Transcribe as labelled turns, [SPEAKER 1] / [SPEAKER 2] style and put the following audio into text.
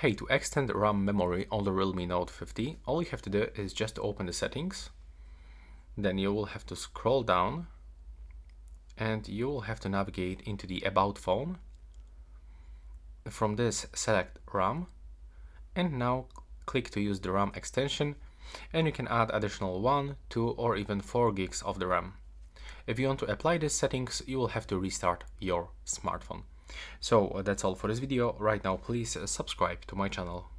[SPEAKER 1] Hey, to extend RAM memory on the Realme Note 50, all you have to do is just open the settings. Then you will have to scroll down and you will have to navigate into the About Phone. From this, select RAM and now click to use the RAM extension and you can add additional 1, 2 or even 4 gigs of the RAM. If you want to apply these settings, you will have to restart your smartphone. So uh, that's all for this video. Right now, please uh, subscribe to my channel.